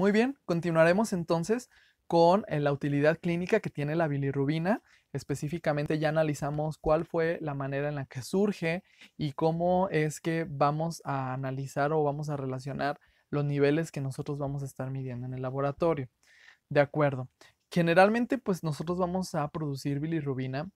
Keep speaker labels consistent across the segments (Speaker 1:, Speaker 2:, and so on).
Speaker 1: Muy bien, continuaremos entonces con eh, la utilidad clínica que tiene la bilirrubina. Específicamente ya analizamos cuál fue la manera en la que surge y cómo es que vamos a analizar o vamos a relacionar los niveles que nosotros vamos a estar midiendo en el laboratorio. De acuerdo. Generalmente, pues nosotros vamos a producir bilirrubina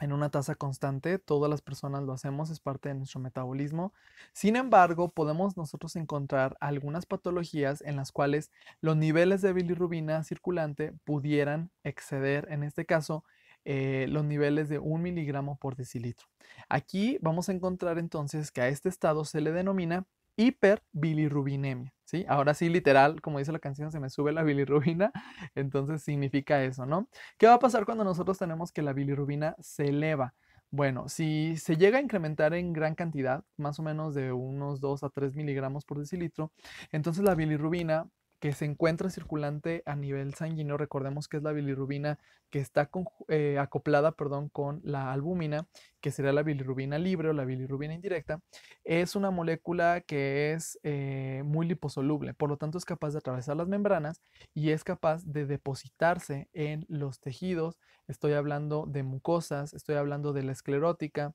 Speaker 1: en una tasa constante, todas las personas lo hacemos, es parte de nuestro metabolismo. Sin embargo, podemos nosotros encontrar algunas patologías en las cuales los niveles de bilirrubina circulante pudieran exceder, en este caso, eh, los niveles de un miligramo por decilitro. Aquí vamos a encontrar entonces que a este estado se le denomina hiperbilirrubinemia, ¿sí? Ahora sí, literal, como dice la canción, se me sube la bilirrubina, entonces significa eso, ¿no? ¿Qué va a pasar cuando nosotros tenemos que la bilirrubina se eleva? Bueno, si se llega a incrementar en gran cantidad, más o menos de unos 2 a 3 miligramos por decilitro, entonces la bilirrubina que se encuentra circulante a nivel sanguíneo, recordemos que es la bilirrubina que está eh, acoplada perdón, con la albúmina, que sería la bilirrubina libre o la bilirrubina indirecta, es una molécula que es eh, muy liposoluble, por lo tanto es capaz de atravesar las membranas y es capaz de depositarse en los tejidos, estoy hablando de mucosas, estoy hablando de la esclerótica,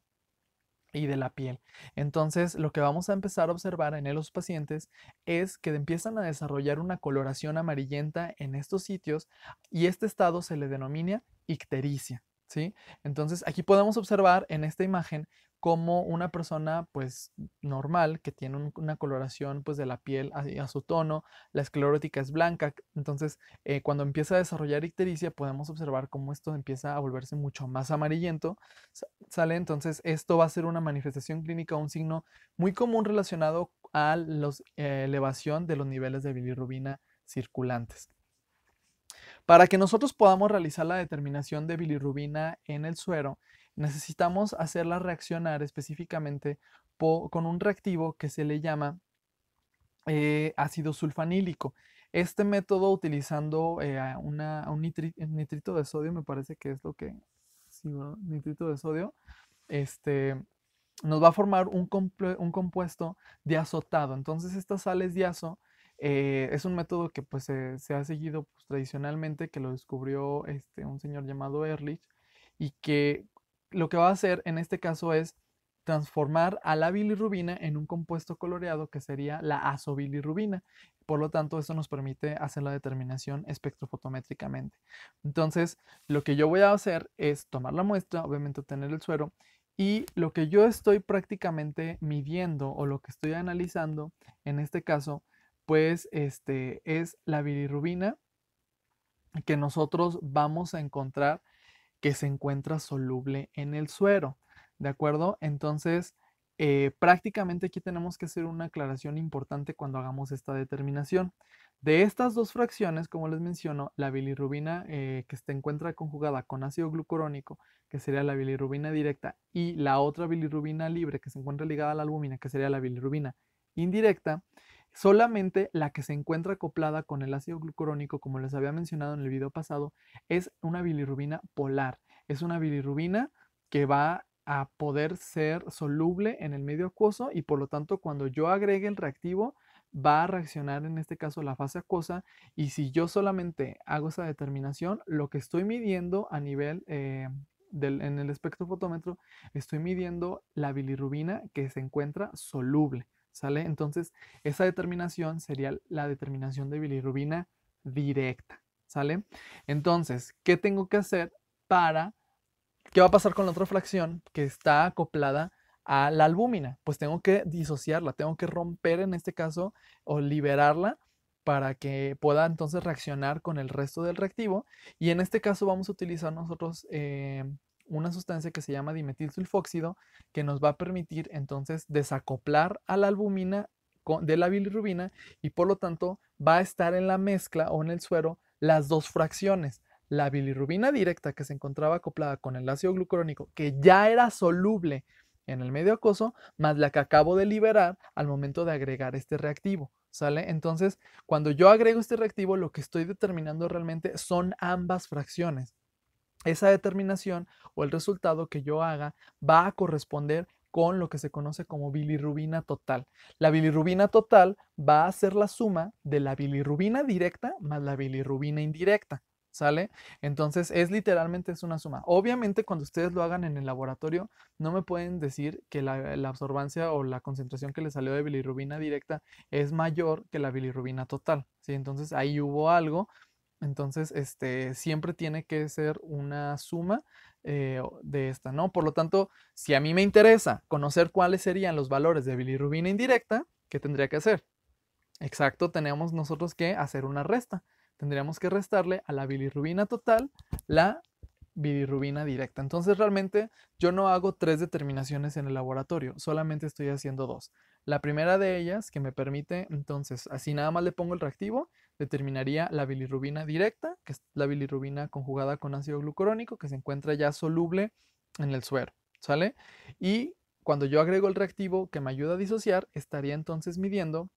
Speaker 1: y de la piel. Entonces, lo que vamos a empezar a observar en los pacientes es que empiezan a desarrollar una coloración amarillenta en estos sitios y este estado se le denomina ictericia. ¿sí? Entonces, aquí podemos observar en esta imagen como una persona pues normal que tiene una coloración pues de la piel a, su tono, la esclerótica es blanca, entonces eh, cuando empieza a desarrollar ictericia podemos observar cómo esto empieza a volverse mucho más amarillento, sale entonces esto va a ser una manifestación clínica, un signo muy común relacionado a la eh, elevación de los niveles de bilirrubina circulantes. Para que nosotros podamos realizar la determinación de bilirrubina en el suero, necesitamos hacerla reaccionar específicamente con un reactivo que se le llama eh, ácido sulfanílico. Este método utilizando eh, un nitrito de sodio, me parece que es lo que, sí, nitrito de sodio, este, nos va a formar un, compuesto de azotado. Entonces estas sales de azo, eh, es un método que pues, se ha seguido pues, tradicionalmente, que lo descubrió este, un señor llamado Ehrlich, y que lo que va a hacer en este caso es transformar a la bilirrubina en un compuesto coloreado que sería la azobilirrubina. Por lo tanto, esto nos permite hacer la determinación espectrofotométricamente. Entonces, lo que yo voy a hacer es tomar la muestra, obviamente obtener el suero, y lo que yo estoy prácticamente midiendo o lo que estoy analizando, en este caso, pues este, es la bilirrubina que nosotros vamos a encontrar que se encuentra soluble en el suero. ¿De acuerdo? Entonces, eh, prácticamente aquí tenemos que hacer una aclaración importante cuando hagamos esta determinación. De estas dos fracciones, como les menciono, la bilirrubina eh, que se encuentra conjugada con ácido glucorónico, que sería la bilirrubina directa, y la otra bilirrubina libre que se encuentra ligada a la albúmina, que sería la bilirrubina indirecta, Solamente la que se encuentra acoplada con el ácido glucurónico, como les había mencionado en el video pasado, es una bilirrubina polar. Es una bilirrubina que va a poder ser soluble en el medio acuoso y por lo tanto cuando yo agregue el reactivo va a reaccionar en este caso la fase acuosa y si yo solamente hago esa determinación, lo que estoy midiendo a nivel eh, en el espectrofotómetro, estoy midiendo la bilirrubina que se encuentra soluble. ¿sale? Entonces, esa determinación sería la determinación de bilirrubina directa, ¿sale? Entonces, ¿qué tengo que hacer para... ¿Qué va a pasar con la otra fracción que está acoplada a la albúmina? Pues tengo que disociarla, tengo que romper en este caso o liberarla para que pueda entonces reaccionar con el resto del reactivo. Y en este caso vamos a utilizar nosotros eh, una sustancia que se llama sulfóxido que nos va a permitir entonces desacoplar a la albumina de la bilirrubina y por lo tanto va a estar en la mezcla o en el suero las dos fracciones. La bilirrubina directa que se encontraba acoplada con el ácido glucurónico, que ya era soluble en el medio acoso, más la que acabo de liberar al momento de agregar este reactivo. ¿Sale? Entonces, cuando yo agrego este reactivo, lo que estoy determinando realmente son ambas fracciones esa determinación o el resultado que yo haga va a corresponder con lo que se conoce como bilirrubina total. La bilirrubina total va a ser la suma de la bilirrubina directa más la bilirrubina indirecta. ¿Sale? Entonces es literalmente es una suma. Obviamente cuando ustedes lo hagan en el laboratorio no me pueden decir que la, absorbancia o la concentración que le salió de bilirrubina directa es mayor que la bilirrubina total. ¿sí? Entonces ahí hubo algo entonces, este, siempre tiene que ser una suma eh, de esta, ¿no? Por lo tanto, si a mí me interesa conocer cuáles serían los valores de bilirrubina indirecta, ¿qué tendría que hacer? Exacto, tenemos nosotros que hacer una resta. Tendríamos que restarle a la bilirrubina total la bilirrubina directa. Entonces, realmente yo no hago tres determinaciones en el laboratorio, solamente estoy haciendo dos. La primera de ellas que me permite, entonces, así nada más le pongo el reactivo determinaría la bilirrubina directa, que es la bilirrubina conjugada con ácido glucorónico, que se encuentra ya soluble en el suero, ¿sale? Y cuando yo agrego el reactivo que me ayuda a disociar, estaría entonces midiendo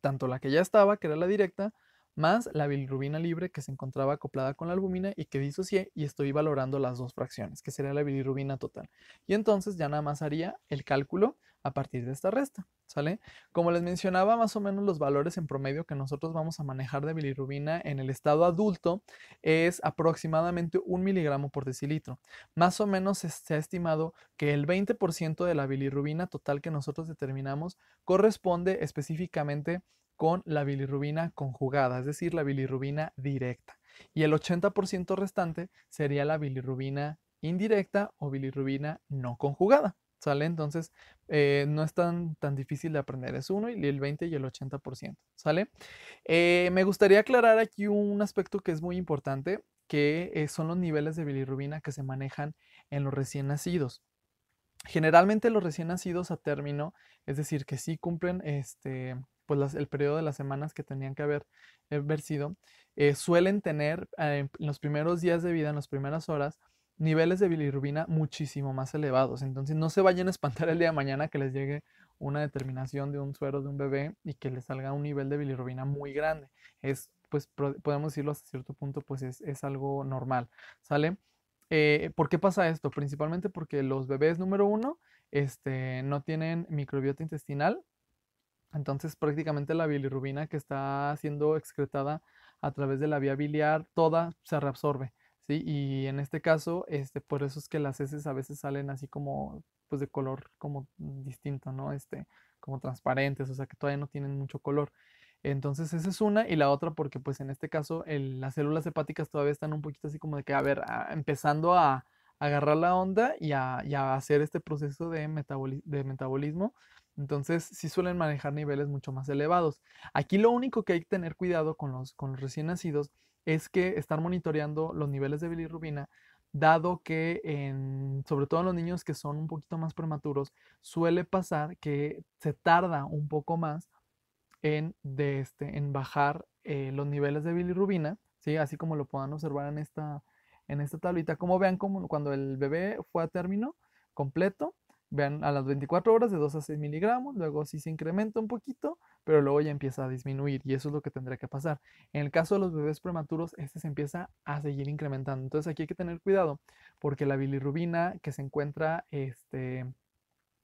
Speaker 1: tanto la que ya estaba, que era la directa, más la bilirrubina libre que se encontraba acoplada con la albumina y que disocié y estoy valorando las dos fracciones, que sería la bilirrubina total. Y entonces ya nada más haría el cálculo a partir de esta resta, ¿sale? Como les mencionaba, más o menos los valores en promedio que nosotros vamos a manejar de bilirrubina en el estado adulto es aproximadamente un miligramo por decilitro. Más o menos se ha estimado que el 20% de la bilirrubina total que nosotros determinamos corresponde específicamente con la bilirrubina conjugada, es decir, la bilirrubina directa. Y el 80% restante sería la bilirrubina indirecta o bilirrubina no conjugada. ¿Sale? Entonces, eh, no es tan, tan, difícil de aprender. Es uno y el 20 y el 80%. ¿Sale? Eh, me gustaría aclarar aquí un aspecto que es muy importante, que eh, son los niveles de bilirrubina que se manejan en los recién nacidos. Generalmente los recién nacidos a término, es decir, que sí cumplen este, pues el periodo de las semanas que tenían que haber, sido, eh, eh, suelen tener ah, en los primeros días de vida, en las primeras horas, niveles de bilirrubina muchísimo más elevados. Entonces no se vayan a espantar el día de mañana que les llegue una determinación de un suero de un bebé y que les salga un nivel de bilirrubina muy grande. Es, pues podemos decirlo hasta cierto punto, pues es, algo normal, ¿sale? Eh, ¿Por qué pasa esto? Principalmente porque los bebés número uno este, no tienen microbiota intestinal, entonces prácticamente la bilirrubina que está siendo excretada a través de la vía biliar, toda se reabsorbe, ¿sí? Y en este caso, este, por eso es que las heces a veces salen así como, pues de color como distinto, ¿no? Este, como transparentes, o sea que todavía no tienen mucho color. Entonces esa es una y la otra porque pues en este caso el, las células hepáticas todavía están un poquito así como de que, a ver, empezando a, agarrar la onda y a, hacer este proceso de, de metabolismo entonces, sí suelen manejar niveles mucho más elevados. Aquí lo único que hay que tener cuidado con los, recién nacidos es que estar monitoreando los niveles de bilirrubina, dado que sobre todo en los niños que son un poquito más prematuros, suele pasar que se tarda un poco más en, este, bajar eh, los niveles de bilirrubina, así como lo puedan observar en esta, en tablita. Como vean, cuando el bebé fue a término completo, Vean, a las 24 horas de 2 a 6 miligramos, luego sí se incrementa un poquito, pero luego ya empieza a disminuir y eso es lo que tendría que pasar. En el caso de los bebés prematuros, este se empieza a seguir incrementando. Entonces aquí hay que tener cuidado porque la bilirrubina que se encuentra este,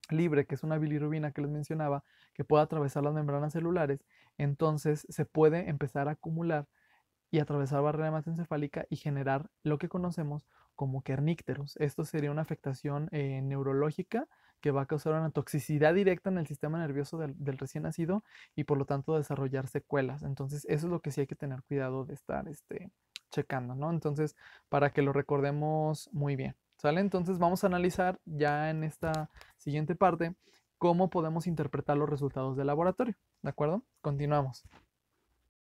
Speaker 1: libre, que es una bilirrubina que les mencionaba, que puede atravesar las membranas celulares, entonces se puede empezar a acumular y atravesar barrera hematoencefálica y generar lo que conocemos como kernícteros. Esto sería una afectación eh, neurológica que va a causar una toxicidad directa en el sistema nervioso del, recién nacido y por lo tanto desarrollar secuelas. Entonces, eso es lo que sí hay que tener cuidado de estar este, checando, ¿no? Entonces, para que lo recordemos muy bien, ¿sale? Entonces, vamos a analizar ya en esta siguiente parte cómo podemos interpretar los resultados del laboratorio, ¿de acuerdo? Continuamos.